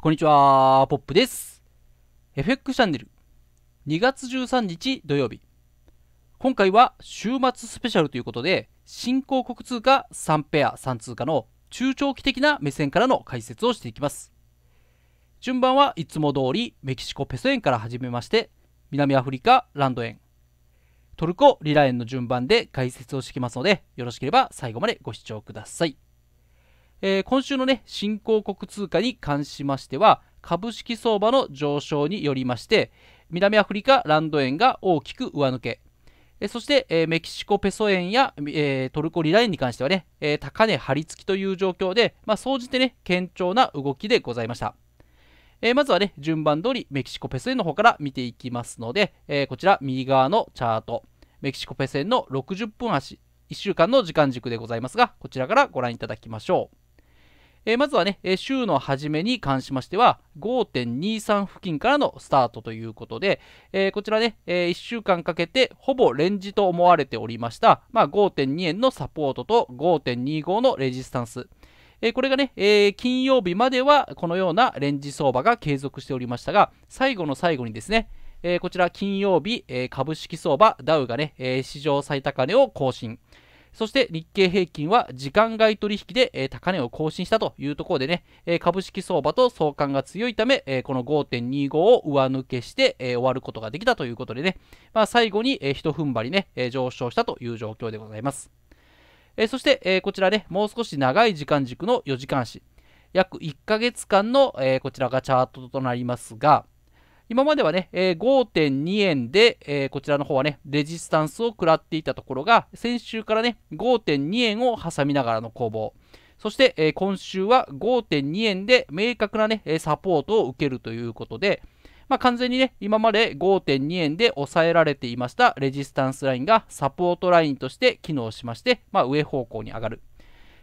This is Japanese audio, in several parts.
こんにちは、ポップです。FX チャンネル2月13日土曜日。今回は週末スペシャルということで、新興国通貨3ペア3通貨の中長期的な目線からの解説をしていきます。順番はいつも通りメキシコペソ円から始めまして、南アフリカランド円、トルコリラ円の順番で解説をしていきますので、よろしければ最後までご視聴ください。えー、今週のね、新興国通貨に関しましては、株式相場の上昇によりまして、南アフリカランド円が大きく上抜け、えそして、えー、メキシコペソ円や、えー、トルコリラ円に関してはね、えー、高値張り付きという状況で、まあ、総じてね、堅調な動きでございました。えまずはね、順番通りメキシコペソ円の方から見ていきますので、えこちら右側のチャート、メキシコペソ円の60分足、1週間の時間軸でございますが、こちらからご覧いただきましょう。えー、まずはね、週の初めに関しましては、5.23付近からのスタートということで、えー、こちらね、え1週間かけてほぼレンジと思われておりました、まあ、5.2円のサポートと5.25のレジスタンス。えこれがね、え金曜日まではこのようなレンジ相場が継続しておりましたが、最後の最後にですね、えこちら金曜日、え株式相場ダウがね、え史上最高値を更新。そして日経平均は時間外取引で、え高値を更新したというところでね、え株式相場と相関が強いため、えこの5.25を上抜けして、え終わることができたということでね、まあ、最後に、え一踏ん張りね、え上昇したという状況でございます。えそして、えこちらね、もう少し長い時間軸の4時間足、約1ヶ月間の、えこちらがチャートとなりますが、今まではね、えー、5.2円で、えー、こちらの方はね、レジスタンスを食らっていたところが、先週からね、5.2円を挟みながらの攻防。そして、えー、今週は5.2円で明確なね、サポートを受けるということで、まあ、完全にね、今まで5.2円で抑えられていましたレジスタンスラインがサポートラインとして機能しまして、まあ、上方向に上がる。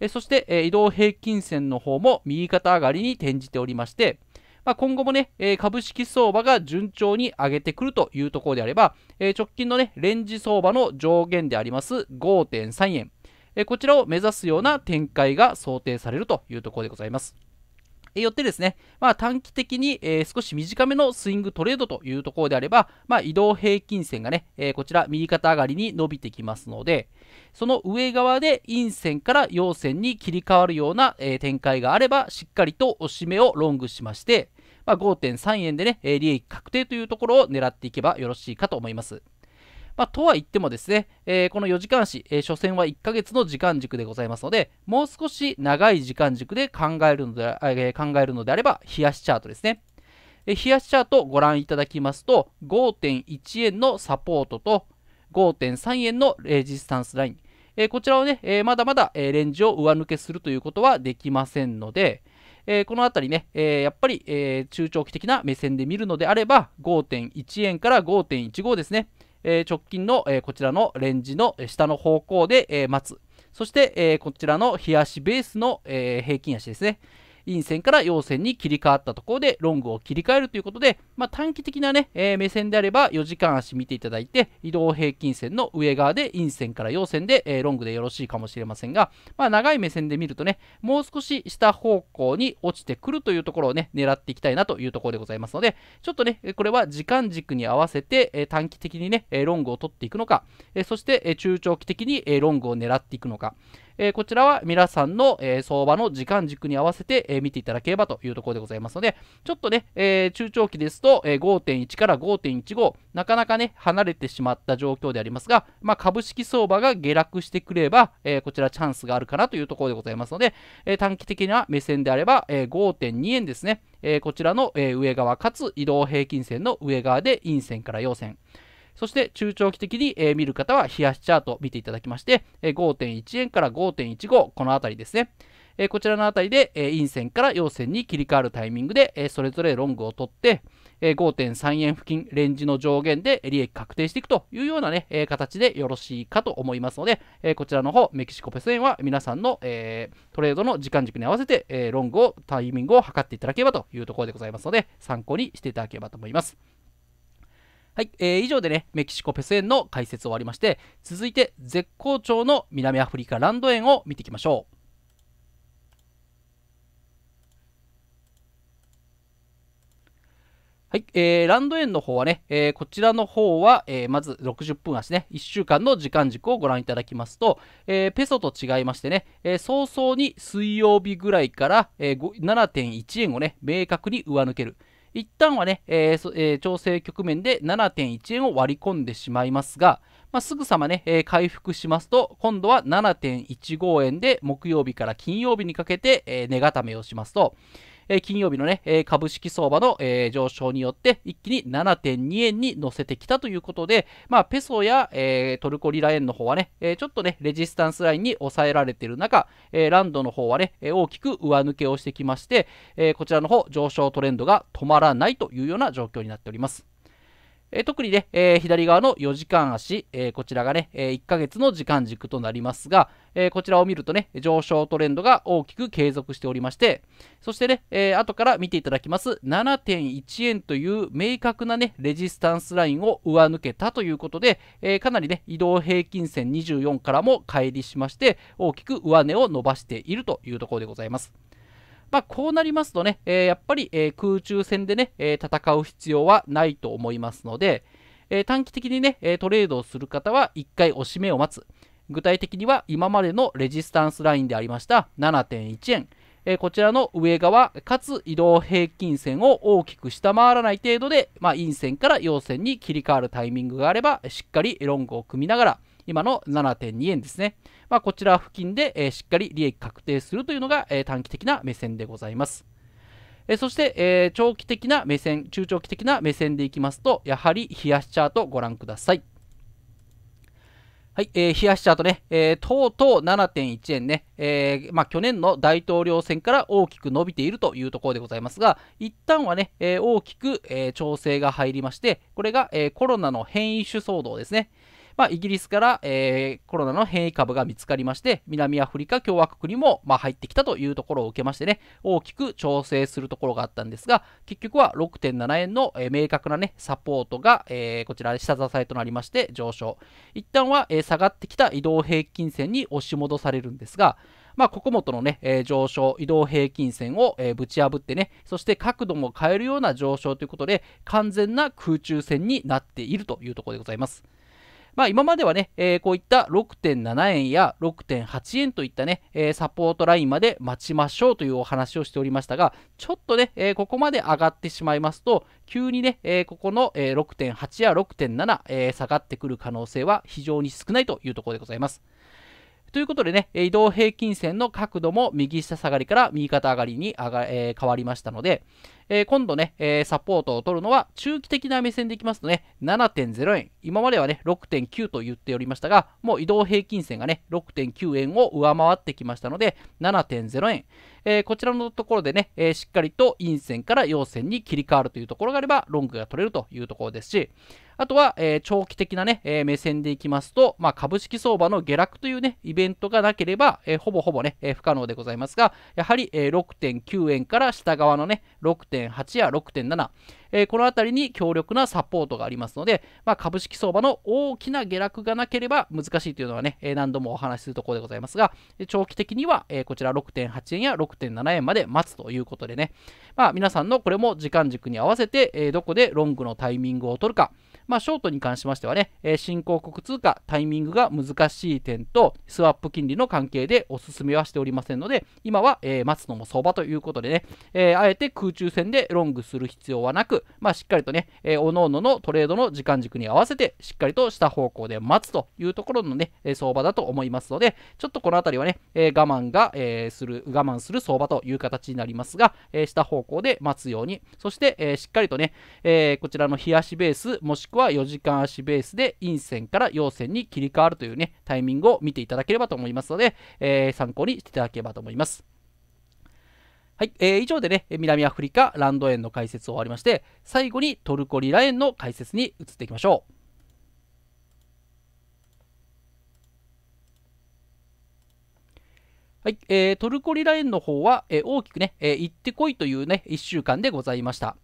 えそして、え移動平均線の方も右肩上がりに転じておりまして、まあ、今後もね、えー、株式相場が順調に上げてくるというところであれば、えー、直近のね、レンジ相場の上限であります5.3円、えー、こちらを目指すような展開が想定されるというところでございます。よってですね、まあ、短期的に、えー、少し短めのスイングトレードというところであれば、まあ、移動平均線がね、えー、こちら右肩上がりに伸びてきますので、その上側で陰線から陽線に切り替わるような、えー、展開があれば、しっかりと押し目をロングしまして、まあ、5.3円でね、利益確定というところを狙っていけばよろしいかと思います。まあ、とは言ってもですね、えー、この4時間足、えー、初戦は1ヶ月の時間軸でございますので、もう少し長い時間軸で考えるので,、えー、考えるのであれば、冷やしチャートですね。えー、冷やしチャートをご覧いただきますと、5.1円のサポートと、5.3円のレジスタンスライン。えー、こちらをね、えー、まだまだ、えー、レンジを上抜けするということはできませんので、えー、この辺りね、えー、やっぱり、えー、中長期的な目線で見るのであれば5.1円から5.15ですね、え直近の、えこちらのレンジの下の方向で、え待つそして、えこちらの冷やしベースの、え平均足ですね、陰線から陽線に切り替わったところでロングを切り替えるということで、まあ、短期的なね、えー、目線であれば4時間足見ていただいて移動平均線の上側で陰線から陽線で、えー、ロングでよろしいかもしれませんが、まあ、長い目線で見るとねもう少し下方向に落ちてくるというところをね狙っていきたいなというところでございますのでちょっとねこれは時間軸に合わせて、えー、短期的にねロングを取っていくのか、えそして、え中長期的に、えロングを狙っていくのか、えー、こちらは皆さんの、えー、相場の時間軸に合わせて、え見ていただければというところでございますので、ちょっとね、え中長期ですと、え5.1から5.15、なかなかね、離れてしまった状況でありますが、まあ、株式相場が下落してくれば、えこちらチャンスがあるかなというところでございますので、え短期的な目線であれば、え5.2円ですね、えこちらの、え上側かつ移動平均線の上側で陰線から陽線。そして中長期的に、え見る方は冷やしチャート見ていただきまして、え5.1円から5.15このあたりですね。えこちらのあたりで、え陰線から陽線に切り替わるタイミングで、えそれぞれロングを取って、え5.3円付近、レンジの上限で利益確定していくというようなね、え形でよろしいかと思いますので、えこちらの方、メキシコペソ円は皆さんの、えトレードの時間軸に合わせて、えロングを、タイミングを測っていただければというところでございますので、参考にしていただければと思います。はい、えー、以上でね、メキシコペス園の解説終わりまして、続いて絶好調の南アフリカランド園を見ていきましょう。はい、えー、ランド園の方はね、えー、こちらの方は、えー、まず60分足ね、1週間の時間軸をご覧いただきますと、えー、ペソと違いましてね、えー、早々に水曜日ぐらいから、えー、7.1円をね、明確に上抜ける。一旦はね、えーえー、調整局面で7.1円を割り込んでしまいますが、まあ、すぐさまね、えー、回復しますと、今度は7.15円で木曜日から金曜日にかけて、えー、値固めをしますと、えー、金曜日のね、えー、株式相場の、えー、上昇によって一気に7.2円に乗せてきたということで、まあ、ペソや、えー、トルコリラ円の方はね、えー、ちょっとね、レジスタンスラインに抑えられている中、えー、ランドの方はね、大きく上抜けをしてきまして、えー、こちらの方、上昇トレンドが止まらないというような状況になっております。えー、特にね、えー、左側の4時間足、えー、こちらがね、え1ヶ月の時間軸となりますが、えこちらを見るとね、上昇トレンドが大きく継続しておりまして、そしてね、え後から見ていただきます7.1円という明確なね、レジスタンスラインを上抜けたということで、えかなりね、移動平均線24からも乖離しまして、大きく上値を伸ばしているというところでございます。まあ、こうなりますとね、えー、やっぱり、えー、空中戦でね、えー、戦う必要はないと思いますので、え短期的にね、えトレードをする方は1回押し目を待つ。具体的には今までのレジスタンスラインでありました7.1円、えこちらの上側かつ移動平均線を大きく下回らない程度で、まあ、陰線から陽線に切り替わるタイミングがあればしっかりロングを組みながら今の7.2円ですね。まあ、こちら付近で、えー、しっかり利益確定するというのが、えー、短期的な目線でございます。えそして、え長期的な目線、中長期的な目線でいきますと、やはり冷やしチャートご覧ください。はい、えー、冷やしチャートね、えー、とうとう7.1円ね、えー、まあ、去年の大統領選から大きく伸びているというところでございますが、一旦はね、えー、大きく、え調整が入りまして、これが、えコロナの変異種騒動ですね。まあ、イギリスから、えー、コロナの変異株が見つかりまして、南アフリカ共和国にも、まあ、入ってきたというところを受けましてね、大きく調整するところがあったんですが、結局は6.7円の、えー、明確なね、サポートが、えー、こちら下支えとなりまして上昇。一旦は、え下がってきた移動平均線に押し戻されるんですが、まあ、ここもとのね、えー、上昇、移動平均線を、えー、ぶち破ってね、そして角度も変えるような上昇ということで、完全な空中線になっているというところでございます。まあ、今まではね、えー、こういった6.7円や6.8円といったね、えー、サポートラインまで待ちましょうというお話をしておりましたが、ちょっとね、えー、ここまで上がってしまいますと、急にね、えここの、6.8や6.7、え下がってくる可能性は非常に少ないというところでございます。ということでね、移動平均線の角度も右下下がりから右肩上がりに上が、え変わりましたので、えー、今度ね、えー、サポートを取るのは中期的な目線でいきますとね、7.0円。今まではね、6.9と言っておりましたが、もう移動平均線がね、6.9円を上回ってきましたので、7.0円。えー、こちらのところでね、えしっかりと陰線から陽線に切り替わるというところがあれば、ロングが取れるというところですし、あとは、え長期的なね、え目線でいきますと、まあ、株式相場の下落というね、イベントがなければ、えほぼほぼね、え不可能でございますが、やはり、え6.9円から下側のね、6.9 6.8や6.7、えー、この辺りに強力なサポートがありますので、まあ、株式相場の大きな下落がなければ難しいというのはね、えー、何度もお話しするところでございますが、長期的には、えー、こちら6.8円や6.7円まで待つということでね、まあ、皆さんのこれも時間軸に合わせて、えどこでロングのタイミングを取るか、まあ、ショートに関しましてはね、えー、新興国通貨、タイミングが難しい点と、スワップ金利の関係でお勧めはしておりませんので、今は、えー、待つのも相場ということでね、えー、あえて空中戦でロングする必要はなく、まあ、しっかりとね、えー、各ののトレードの時間軸に合わせて、しっかりとした方向で待つというところのね、え相場だと思いますので、ちょっとこのあたりはね、えー、我慢が、えー、する、我慢する相場という形になりますが、えー、した方向で待つように、そして、えー、しっかりとね、えー、こちらの冷やしベース、もしくはくは4時間足ベースで陰線から陽線に切り替わるというね、タイミングを見ていただければと思いますので、えー、参考にしていただければと思います。はい、えー、以上でね、南アフリカランド園の解説を終わりまして、最後にトルコリラ園の解説に移っていきましょう。はい、えー、トルコリラ園の方は、えー、大きくね、えー、行ってこいというね、1週間でございました。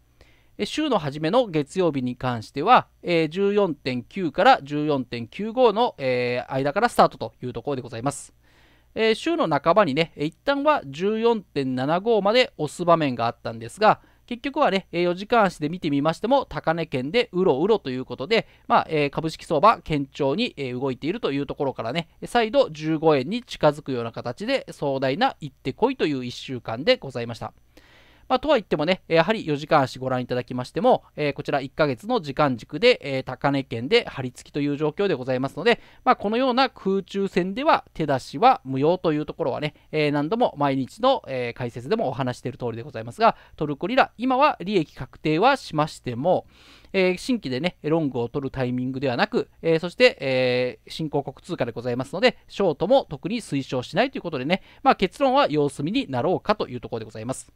週の初めの月曜日に関しては、14.9から14.95の、間からスタートというところでございます。週の半ばにね、一旦は14.75まで押す場面があったんですが、結局はね、4時間足で見てみましても、高値圏でうろうろということで、まあ、株式相場、堅調に、動いているというところからね、再度15円に近づくような形で、壮大な行ってこいという1週間でございました。まあ、とは言ってもね、やはり4時間足ご覧いただきましても、えー、こちら1ヶ月の時間軸で、えー、高値圏で張り付きという状況でございますので、まあ、このような空中戦では手出しは無用というところはね、えー、何度も毎日の、え解説でもお話している通りでございますが、トルコリラ、今は利益確定はしましても、え新規でね、ロングを取るタイミングではなく、えそして、え新興国通貨でございますので、ショートも特に推奨しないということでね、まあ、結論は様子見になろうかというところでございます。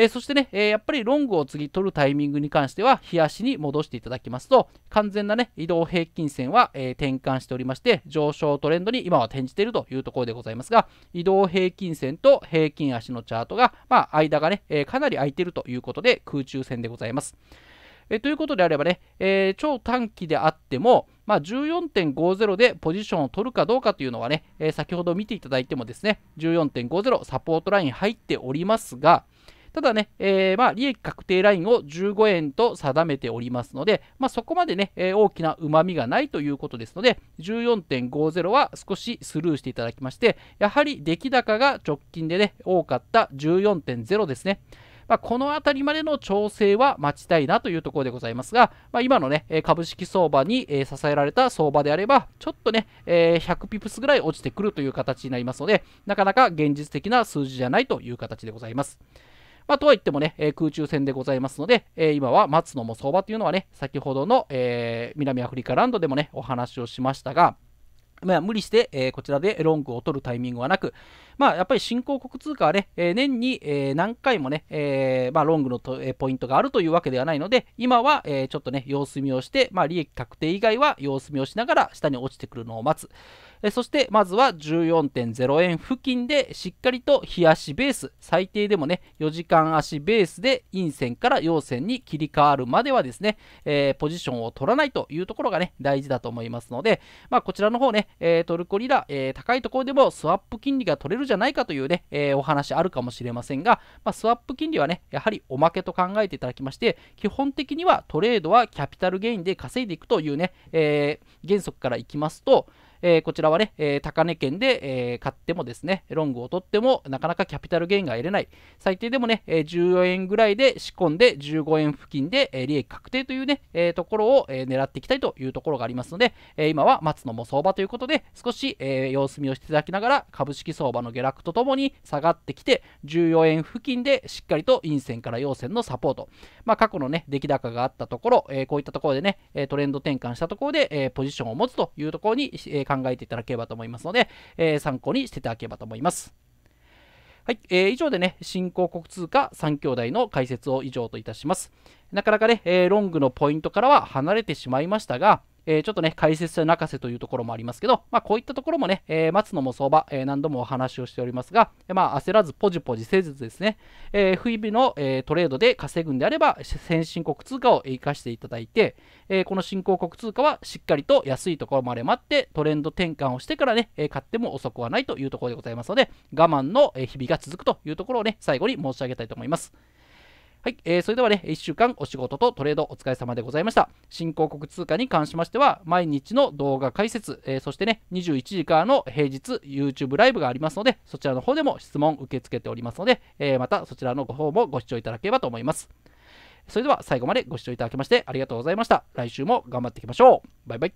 えそしてね、えやっぱりロングを次取るタイミングに関しては、冷やしに戻していただきますと、完全なね、移動平均線は、え転換しておりまして、上昇トレンドに今は転じているというところでございますが、移動平均線と平均足のチャートが、まあ、間がね、えかなり空いているということで、空中戦でございます。えということであればね、えー、超短期であっても、まあ、14.50でポジションを取るかどうかというのはね、えー、先ほど見ていただいてもですね、14.50サポートライン入っておりますが、ただね、えー、まあ、利益確定ラインを15円と定めておりますので、まあ、そこまでね、えー、大きな旨みがないということですので、14.50は少しスルーしていただきまして、やはり出来高が直近でね、多かった14.0ですね。まあ、この辺りまでの調整は待ちたいなというところでございますが、まあ、今のね、株式相場に支えられた相場であれば、ちょっとね、100ピプスぐらい落ちてくるという形になりますので、なかなか現実的な数字じゃないという形でございます。まあ、とはいってもね、えー、空中戦でございますので、えー、今は待つのも相場というのはね、先ほどの、えー、南アフリカランドでもね、お話をしましたが、まあ、無理して、えー、こちらでロングを取るタイミングはなく、まあ、やっぱり新興国通貨はね、えー、年に、えー、何回もね、えまあ、ロングのと、えポイントがあるというわけではないので、今は、えちょっとね、様子見をして、まあ、利益確定以外は様子見をしながら下に落ちてくるのを待つ。そしてまずは14.0円付近でしっかりと日足ベース最低でもね4時間足ベースで陰線から陽線に切り替わるまではですね、えー、ポジションを取らないというところがね大事だと思いますので、まあ、こちらの方ね、えー、トルコリラ、えー、高いところでもスワップ金利が取れるじゃないかというね、えお話あるかもしれませんが、まあ、スワップ金利はねやはりおまけと考えていただきまして基本的にはトレードはキャピタルゲインで稼いでいくというね、え原則からいきますと、えー、こちらはね、えー、高値圏で、えー、買ってもですね、ロングを取ってもなかなかキャピタルゲインが得れない。最低でもね、えー、14円ぐらいで仕込んで15円付近で、え利益確定というね、えところを、え狙っていきたいというところがありますので、え今は松野も相場ということで、少し、え様子見をしていただきながら、株式相場の下落とともに下がってきて、14円付近でしっかりと陰線から陽線のサポート。まあ、過去のね、出来高があったところ、えこういったところでね、トレンド転換したところで、えポジションを持つというところに、え考えていただければと思いますので、え参考にしていただければと思います。はい、えー、以上でね、新興国通貨3兄弟の解説を以上といたします。なかなかね、えー、ロングのポイントからは離れてしまいましたが、えー、ちょっとね、解説者泣かせというところもありますけど、まあ、こういったところもね、えー、松野も相場、えー、何度もお話をしておりますが、まあ、焦らずポジポジせずですね、えー、日味の、えトレードで稼ぐんであれば、先進国通貨を生かしていただいて、えこの新興国通貨はしっかりと安いところまで待って、トレンド転換をしてからね、え買っても遅くはないというところでございますので、我慢の日々が続くというところをね、最後に申し上げたいと思います。はい、えー、それではね、1週間お仕事とトレードお疲れ様でございました。新興国通貨に関しましては、毎日の動画解説、えー、そしてね、21時からの平日 YouTube ライブがありますので、そちらの方でも質問受け付けておりますので、えー、またそちらの方もご視聴いただければと思います。それでは最後までご視聴いただきましてありがとうございました。来週も頑張っていきましょう。バイバイ。